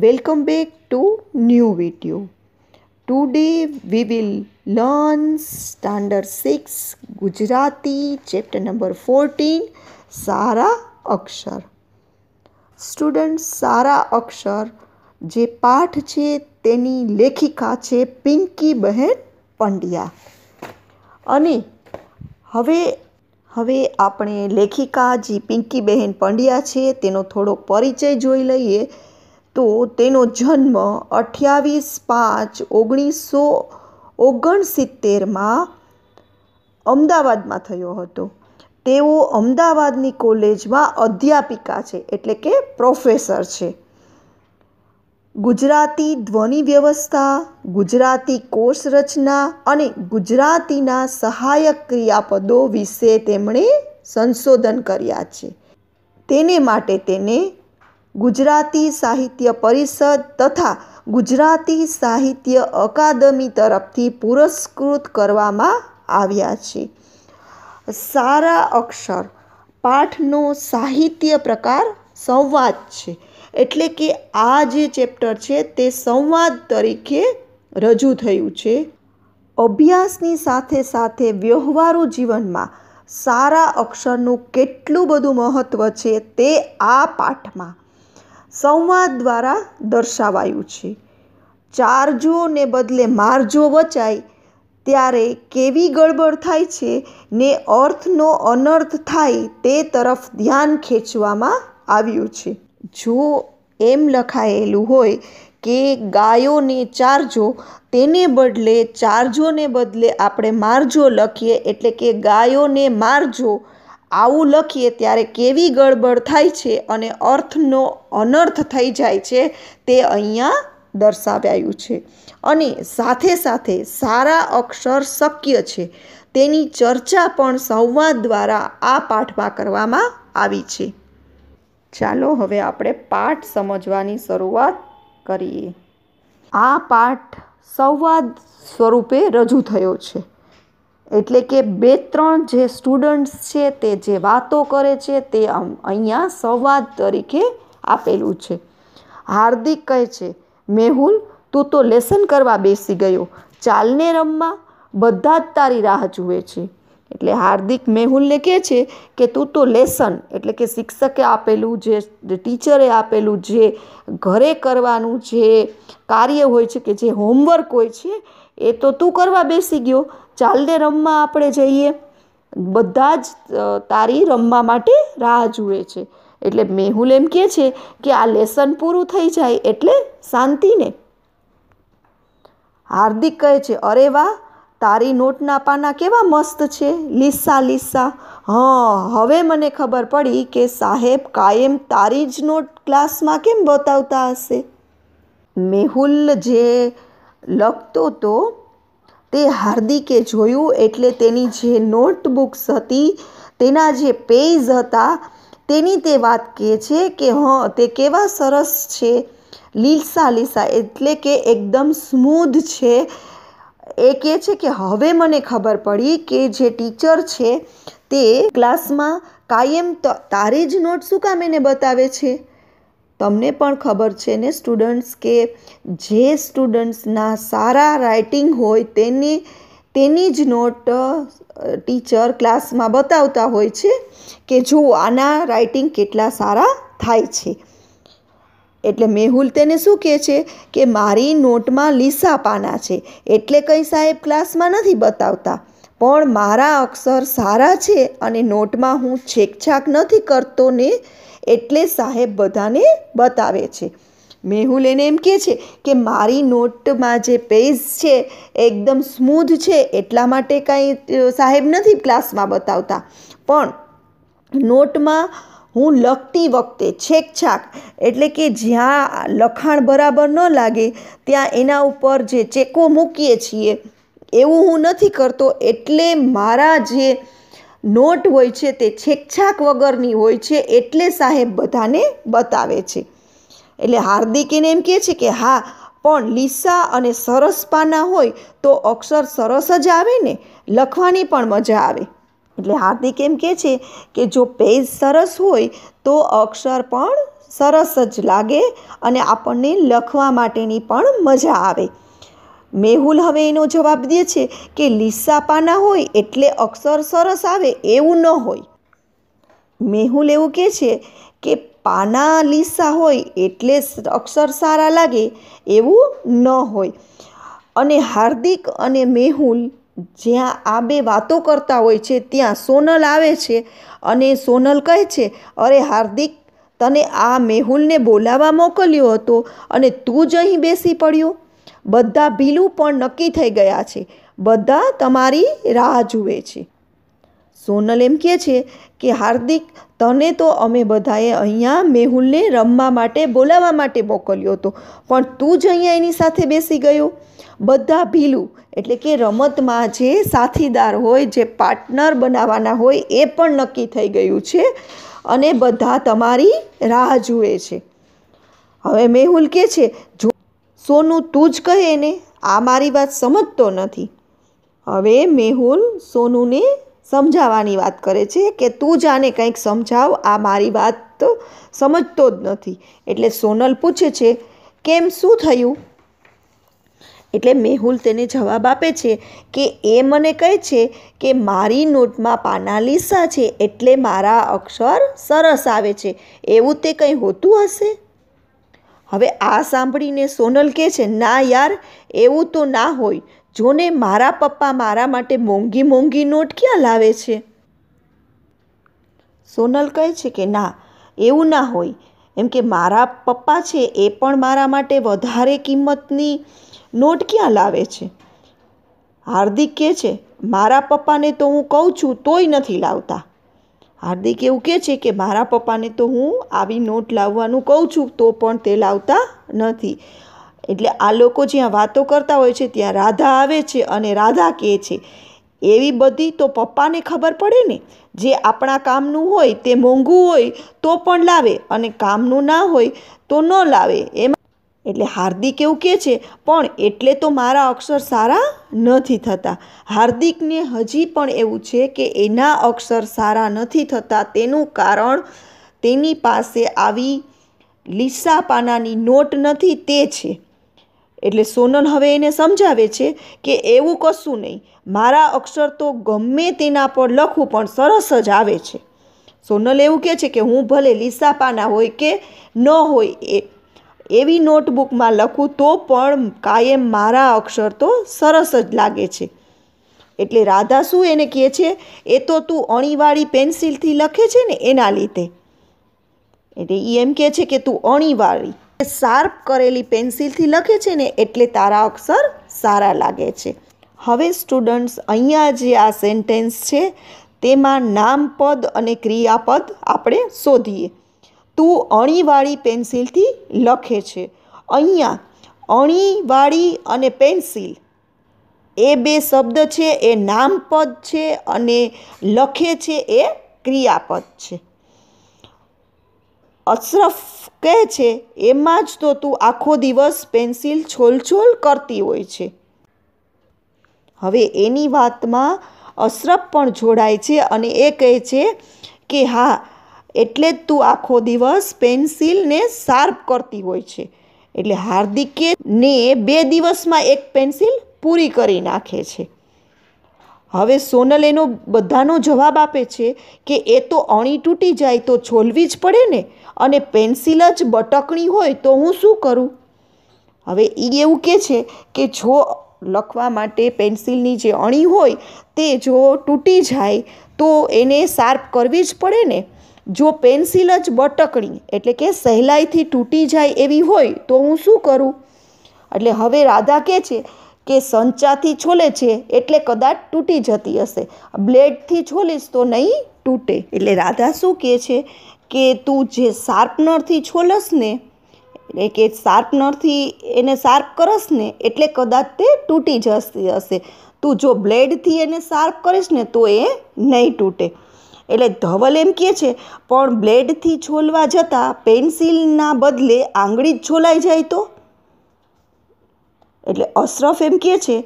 Welcome back to new video. Today we will learn standard six Gujarati chapter number fourteen સારા અક્ષર student સારા અક્ષર જે પાઠ છે તેની લેખિકા છે પિંકી બહેન પંડ્યા અને હવે હવે આપણે લેખિકા જે પિંકી બહેન પંડ્યા છે તેનો થોડો પરિચય જોઈ લઈએ તો તેનો જન્મ અઠ્યાવીસ પાંચ ઓગણીસો ઓગણસિત્તેરમાં અમદાવાદમાં થયો હતો તેઓ અમદાવાદની કોલેજમાં અધ્યાપિકા છે એટલે કે પ્રોફેસર છે ગુજરાતી ધ્વનિ વ્યવસ્થા ગુજરાતી કોષ રચના અને ગુજરાતીના સહાયક ક્રિયાપદો વિશે તેમણે સંશોધન કર્યા છે તેને માટે તેને ગુજરાતી સાહિત્ય પરિષદ તથા ગુજરાતી સાહિત્ય અકાદમી તરફથી પુરસ્કૃત કરવામાં આવ્યા છે સારા અક્ષર પાઠનો સાહિત્ય પ્રકાર સંવાદ છે એટલે કે આ જે ચેપ્ટર છે તે સંવાદ તરીકે રજૂ થયું છે અભ્યાસની સાથે સાથે વ્યવહારુ જીવનમાં સારા અક્ષરનું કેટલું બધું મહત્ત્વ છે તે આ પાઠમાં સંવાદ દ્વારા દર્શાવાયું છે ચારજોને બદલે મારજો વચાય ત્યારે કેવી ગડબડ થાય છે ને અર્થનો અનર્થ થાય તે તરફ ધ્યાન ખેંચવામાં આવ્યું છે જો એમ લખાયેલું હોય કે ગાયોને ચારજો તેને બદલે ચારજોને બદલે આપણે મારજો લખીએ એટલે કે ગાયોને મારજો આવું લખીએ ત્યારે કેવી ગડબડ થાય છે અને અર્થનો અનર્થ થઈ જાય છે તે અહીંયા દર્શાવ્યું છે અને સાથે સાથે સારા અક્ષર શક્ય છે તેની ચર્ચા પણ સંવાદ દ્વારા આ પાઠમાં કરવામાં આવી છે ચાલો હવે આપણે પાઠ સમજવાની શરૂઆત કરીએ આ પાઠ સંવાદ સ્વરૂપે રજૂ થયો છે એટલે કે બે ત્રણ જે સ્ટુડન્ટ્સ છે તે જે વાતો કરે છે તે અહીંયા સંવાદ તરીકે આપેલું છે હાર્દિક કહે છે મેહુલ તું તો લેસન કરવા બેસી ગયો ચાલને રમવા બધા જ તારી રાહ જુએ છે એટલે હાર્દિક મેહુલને કહે છે કે તું તો લેસન એટલે કે શિક્ષકે આપેલું જે ટીચરે આપેલું જે ઘરે કરવાનું જે કાર્ય હોય છે કે જે હોમવર્ક હોય છે એ તો તું કરવા બેસી ગયો ચાલને રમવા આપણે જઈએ બધા જ તારી રમવા માટે રાહ જુએ છે એટલે મેહુલ એમ કહે છે કે આ લેસન પૂરું થઈ જાય એટલે શાંતિને હાર્દિક કહે છે અરે વાહ તારી નોટના પાના કેવા મસ્ત છે લીસા લીસા હં હવે મને ખબર પડી કે સાહેબ કાયમ તારી જ નોટ ક્લાસમાં કેમ બતાવતા હશે મેહુલ જે લખતો તો તે હાર્દિકે જોયું એટલે તેની જે નોટબુક્સ હતી તેના જે પેજ હતા તેની તે વાત કહે છે કે હં તે કેવા સરસ છે લીલસા લીસા એટલે કે એકદમ સ્મૂધ છે એ કહે છે કે હવે મને ખબર પડી કે જે ટીચર છે તે ક્લાસમાં કાયમ તારે જ નોટ શું કામ એને બતાવે છે તમને પણ ખબર છે ને સ્ટુડન્ટ્સ કે જે સ્ટુડન્ટ્સના સારા રાઇટિંગ હોય તેને તેની જ નોટ ટીચર ક્લાસમાં બતાવતા હોય છે કે જો આના રાઇટિંગ કેટલા સારા થાય છે એટલે મેહુલ તેને શું કહે છે કે મારી નોટમાં લીસા પાના છે એટલે કંઈ સાહેબ ક્લાસમાં નથી બતાવતા પણ મારા અક્ષર સારા છે અને નોટમાં હું છેકછાક નથી કરતો ને એટલે સાહેબ બધાને બતાવે છે મેહુલેને એમ કહે છે કે મારી નોટમાં જે પેજ છે એકદમ સ્મૂધ છે એટલા માટે કાંઈ સાહેબ નથી ક્લાસમાં બતાવતા પણ નોટમાં હું લખતી વખતે છેકછાક એટલે કે જ્યાં લખાણ બરાબર ન લાગે ત્યાં એના ઉપર જે ચેકો મૂકીએ છીએ એવું હું નથી કરતો એટલે મારા જે નોટ હોય છે તે છેકછાક વગરની હોય છે એટલે સાહેબ બધાને બતાવે છે એટલે હાર્દિક એમ કહે છે કે હા પણ લીસા અને સરસ પાના હોય તો અક્ષર સરસ જ આવે ને લખવાની પણ મજા આવે એટલે હાર્દિક એમ કહે છે કે જો પેજ સરસ હોય તો અક્ષર પણ સરસ જ લાગે અને આપણને લખવા માટેની પણ મજા આવે મેહુલ હવે એનો જવાબ દે છે કે લીસા પાના હોય એટલે અક્ષર સરસ આવે એવું ન હોય મેહુલ એવું કહે છે કે પાના લીસા હોય એટલે અક્ષર સારા લાગે એવું ન હોય અને હાર્દિક અને મેહુલ જ્યાં આ બે વાતો કરતા હોય છે ત્યાં સોનલ આવે છે અને સોનલ કહે છે અરે હાર્દિક તને આ મેહુલને બોલાવવા મોકલ્યો હતો અને તું જ અહીં બેસી પડ્યો બધા ભીલું પણ નક્કી થઈ ગયા છે બધા તમારી રાહ જુએ છે સોનલ એમ કહે છે કે હાર્દિક તને તો અમે બધાએ અહીંયા મેહુલને રમવા માટે બોલાવવા માટે મોકલ્યો હતો પણ તું જ અહીંયા એની સાથે બેસી ગયો બધા ભીલું એટલે કે રમતમાં જે સાથીદાર હોય જે પાર્ટનર બનાવવાના હોય એ પણ નક્કી થઈ ગયું છે અને બધા તમારી રાહ જુએ છે હવે મેહુલ કહે છે જો સોનું તું જ કહે એને આ મારી વાત સમજતો નથી હવે મેહુલ સોનુને સમજાવવાની વાત કરે છે કે તું જ આને કંઈક સમજાવ આ મારી વાત સમજતો જ નથી એટલે સોનલ પૂછે છે કેમ શું થયું એટલે મેહુલ તેને જવાબ આપે છે કે એ મને કહે છે કે મારી નોટમાં પાના લીસા છે એટલે મારા અક્ષર સરસ આવે છે એવું તે કંઈ હોતું હશે હવે આ સાંભળીને સોનલ કહે છે ના યાર એવું તો ના હોય જોને મારા પપ્પા મારા માટે મોંઘી મોંઘી નોટ ક્યાં લાવે છે સોનલ કહે છે કે ના એવું ના હોય એમ કે મારા પપ્પા છે એ પણ મારા માટે વધારે કિંમતની નોટ ક્યાં લાવે છે હાર્દિક કહે છે મારા પપ્પાને તો હું કહું છું તોય નથી લાવતા હાર્દિક એવું કહે છે કે મારા પપ્પાને તો હું આવી નોટ લાવવાનું કહું છું તો પણ તે લાવતા નથી એટલે આ લોકો જ્યાં વાતો કરતા હોય છે ત્યાં રાધા આવે છે અને રાધા કહે છે એવી બધી તો પપ્પાને ખબર પડે ને જે આપણા કામનું હોય તે મોંઘું હોય તો પણ લાવે અને કામનું ના હોય તો ન લાવે એમાં એટલે હાર્દિક એવું કહે છે પણ એટલે તો મારા અક્ષર સારા નથી થતા હાર્દિકને હજી પણ એવું છે કે એના અક્ષર સારા નથી થતા તેનું કારણ તેની પાસે આવી લીસા પાનાની નોટ નથી તે છે એટલે સોનલ હવે એને સમજાવે છે કે એવું કશું નહીં મારા અક્ષર તો ગમે તેના પર લખવું પણ સરસ જ આવે છે સોનલ એવું કહે છે કે હું ભલે લીસા પાના હોય કે ન હોય એ એવી નોટબુકમાં લખું તો પણ કાયમ મારા અક્ષર તો સરસ જ લાગે છે એટલે રાધા શું એને કહે છે એ તો તું અણીવાળી પેન્સિલથી લખે છે ને એના લીધે એટલે એ એમ કહે છે કે તું અણીવાળી શાર્પ કરેલી પેન્સિલથી લખે છે ને એટલે તારા અક્ષર સારા લાગે છે હવે સ્ટુડન્ટ્સ અહીંયા જે આ સેન્ટેન્સ છે તેમાં નામપદ અને ક્રિયાપદ આપણે શોધીએ તું અણીવાળી પેન્સિલથી લખે છે અહીંયા અણીવાળી અને પેન્સિલ એ બે શબ્દ છે એ નામપદ છે અને લખે છે એ ક્રિયાપદ છે અશરફ કહે છે એમાં જ તો તું આખો દિવસ પેન્સિલ છોલછોલ કરતી હોય છે હવે એની વાતમાં અશરફ પણ જોડાય છે અને એ કહે છે કે હા એટલે જ તું આખો દિવસ પેન્સિલને શાર્પ કરતી હોય છે એટલે હાર્દિકે ને બે દિવસમાં એક પેન્સિલ પૂરી કરી નાખે છે હવે સોનલ એનો બધાનો જવાબ આપે છે કે એ તો અણી તૂટી જાય તો છોલવી જ પડે ને અને પેન્સિલ જ બટકણી હોય તો હું શું કરું હવે એ એવું કહે છે કે જો લખવા માટે પેન્સિલની જે અણી હોય તે જો તૂટી જાય તો એને શાર્પ કરવી જ પડે ને જો પેન્સિલ જ બટકણી એટલે કે સહેલાઈથી તૂટી જાય એવી હોય તો હું શું કરું એટલે હવે રાધા કહે છે કે સંચાથી છોલે છે એટલે કદાચ તૂટી જતી હશે બ્લેડથી છોલીશ તો નહીં તૂટે એટલે રાધા શું કહે છે કે તું જે શાર્પનરથી છોલસ ને એટલે કે શાર્પનરથી એને શાર્પ કરસ ને એટલે કદાચ તે તૂટી જતી હશે તું જો બ્લેડથી એને શાર્પ કરીશ ને તો એ નહીં તૂટે એટલે ધવલ એમ કહે છે પણ બ્લેડથી છોલવા જતાં પેન્સિલના બદલે આંગળી જ છોલાઈ જાય તો એટલે અશરફ એમ કહે છે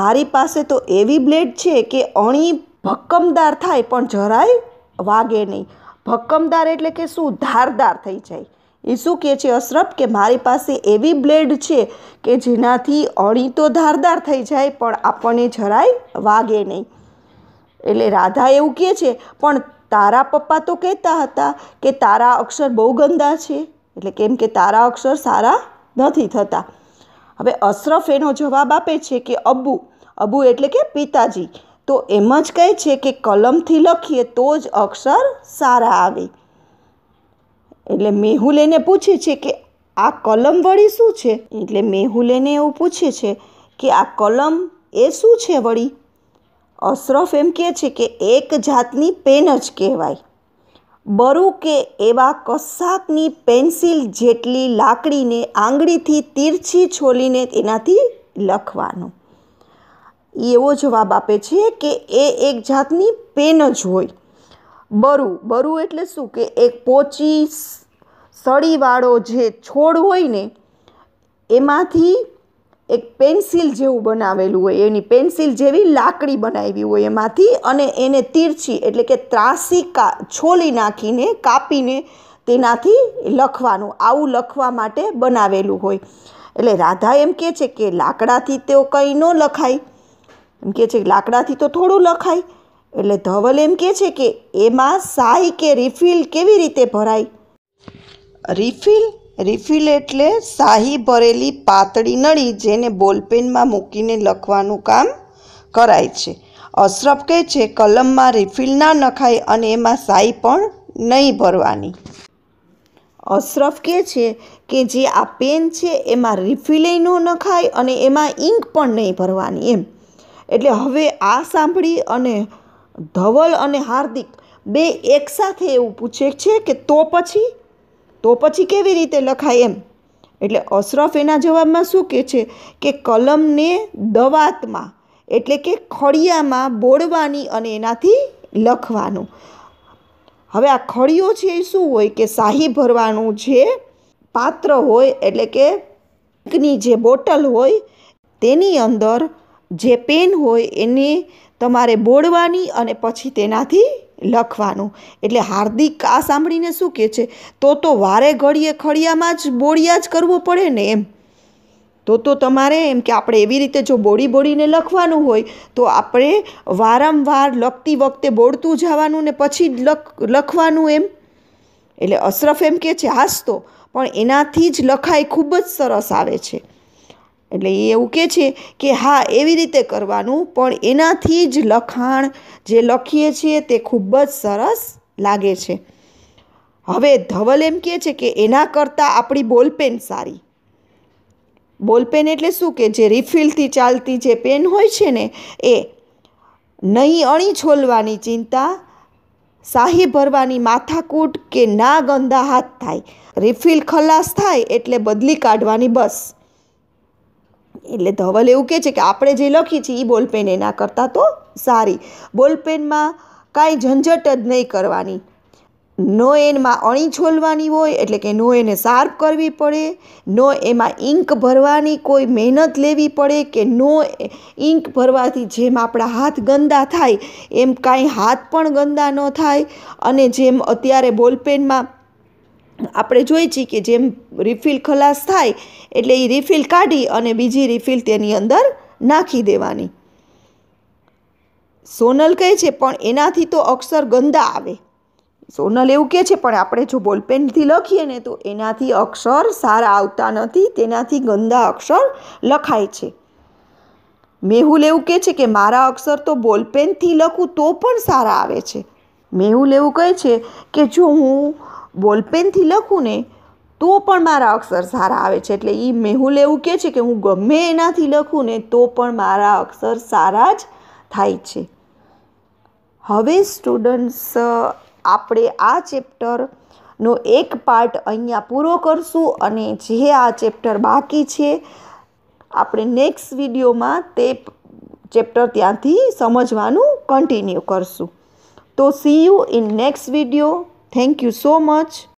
મારી પાસે તો એવી બ્લેડ છે કે અણી ભક્કમદાર થાય પણ જરાય વાગે નહીં ભક્કમદાર એટલે કે શું ધારદાર થઈ જાય એ શું કહે છે અશરફ કે મારી પાસે એવી બ્લેડ છે કે જેનાથી અણી તો ધારદાર થઈ જાય પણ આપણને જરાય વાગે નહીં એટલે રાધા એવું કહે છે પણ તારા પપ્પા તો કહેતા હતા કે તારા અક્ષર બહુ ગંદા છે એટલે કેમ કે તારા અક્ષર સારા નથી થતા હવે અશરફ એનો જવાબ આપે છે કે અબ્બુ અબુ એટલે કે પિતાજી તો એમ જ કહે છે કે કલમથી લખીએ તો જ અક્ષર સારા આવે એટલે મેહુલ એને પૂછે છે કે આ કલમ વળી શું છે એટલે મેહુલ એને એવું પૂછે છે કે આ કલમ એ શું છે વળી અશરફ એમ કહે છે કે એક જાતની પેન જ કહેવાય બરુ કે એવા કશાકની પેન્સિલ જેટલી લાકડીને આંગળીથી તીરછી છોલીને એનાથી લખવાનું એવો જવાબ આપે છે કે એ એક જાતની પેન જ હોય બરુ બરુ એટલે શું કે એક પોચી સળીવાળો જે છોડ હોય ને એમાંથી એક પેન્સિલ જેવું બનાવેલું હોય એની પેન્સિલ જેવી લાકડી બનાવી હોય એમાંથી અને એને તીરછી એટલે કે ત્રાસી કા છોલી નાખીને કાપીને તેનાથી લખવાનું આવું લખવા માટે બનાવેલું હોય એટલે રાધા એમ કહે છે કે લાકડાથી તેઓ કંઈ ન લખાય એમ કહે છે કે લાકડાથી તો થોડું લખાય એટલે ધવલ એમ કહે છે કે એમાં સાય કે રિફિલ કેવી રીતે ભરાય રિફિલ રિફિલ એટલે શાહી ભરેલી પાતળી નળી જેને બોલપેનમાં મૂકીને લખવાનું કામ કરાય છે અશરફ કહે છે કલમમાં રિફિલ ના નખાય અને એમાં શાહી પણ નહીં ભરવાની અશરફ કહે છે કે જે આ પેન છે એમાં રિફિલે ન નખાય અને એમાં ઇંક પણ નહીં ભરવાની એમ એટલે હવે આ સાંભળી અને ધવલ અને હાર્દિક બે એકસાથે એવું પૂછે છે કે તો પછી તો પછી કેવી રીતે લખાય એમ એટલે અશરફ એના જવાબમાં શું કહે છે કે કલમને દવાતમાં એટલે કે ખડિયામાં બોળવાની અને એનાથી લખવાનું હવે આ ખડિયો છે એ શું હોય કે શાહી ભરવાનું જે પાત્ર હોય એટલે કે ની જે બોટલ હોય તેની અંદર જે પેન હોય એને તમારે બોળવાની અને પછી તેનાથી લખવાનું એટલે હાર્દિક આ સાંભળીને શું કહે છે તો તો વારે ઘડીએ ખડિયામાં જ બોળિયા જ કરવો પડે ને એમ તો તો તમારે એમ કે આપણે એવી રીતે જો બોળી બોળીને લખવાનું હોય તો આપણે વારંવાર લખતી વખતે બોળતું જવાનું ને પછી લખ લખવાનું એમ એટલે અશરફ એમ કહે છે હાસ તો પણ એનાથી જ લખાઈ ખૂબ જ સરસ આવે છે એટલે એ એવું કહે છે કે હા એવી રીતે કરવાનું પણ એનાથી જ લખાણ જે લખીએ છીએ તે ખૂબ જ સરસ લાગે છે હવે ધવલ એમ કહે છે કે એના કરતાં આપણી બોલપેન સારી બોલપેન એટલે શું કે જે રિફિલથી ચાલતી જે પેન હોય છે ને એ નહીં અણી છોલવાની ચિંતા શાહી ભરવાની માથાકૂટ કે ના ગંદા હાથ થાય રિફિલ ખલાસ થાય એટલે બદલી કાઢવાની બસ એટલે ધવલ એવું કહે છે કે આપણે જે લખી છીએ એ બોલપેન એના કરતાં તો સારી બોલપેનમાં કાંઈ ઝંઝટ જ નહીં કરવાની નો એનમાં અણી છોલવાની હોય એટલે કે નો એને શાર્પ કરવી પડે નો એમાં ઇંક ભરવાની કોઈ મહેનત લેવી પડે કે નો ઇંક ભરવાથી જેમ આપણા હાથ ગંદા થાય એમ કાંઈ હાથ પણ ગંદા ન થાય અને જેમ અત્યારે બોલપેનમાં આપણે જોઈએ છીએ કે જેમ રિફિલ ખલાસ થાય એટલે એ રિફિલ કાઢી અને બીજી રિફિલ તેની અંદર નાખી દેવાની સોનલ કહે છે પણ એનાથી તો અક્ષર ગંદા આવે સોનલ એવું કહે છે પણ આપણે જો બોલપેનથી લખીએ ને તો એનાથી અક્ષર સારા આવતા નથી તેનાથી ગંદા અક્ષર લખાય છે મેહુલ એવું કહે છે કે મારા અક્ષર તો બોલપેનથી લખું તો પણ સારા આવે છે મેહુલ એવું કહે છે કે જો હું બોલપેનથી લખું ને તો પણ મારા અક્ષર સારા આવે છે એટલે એ મેહુલ એવું કહે છે કે હું ગમે એનાથી લખું ને તો પણ મારા અક્ષર સારા જ થાય છે હવે સ્ટુડન્ટ્સ આપણે આ ચેપ્ટરનો એક પાર્ટ અહીંયા પૂરો કરશું અને જે આ ચેપ્ટર બાકી છે આપણે નેક્સ્ટ વિડીયોમાં તે ચેપ્ટર ત્યાંથી સમજવાનું કન્ટિન્યુ કરશું તો see you in next video Thank you so much.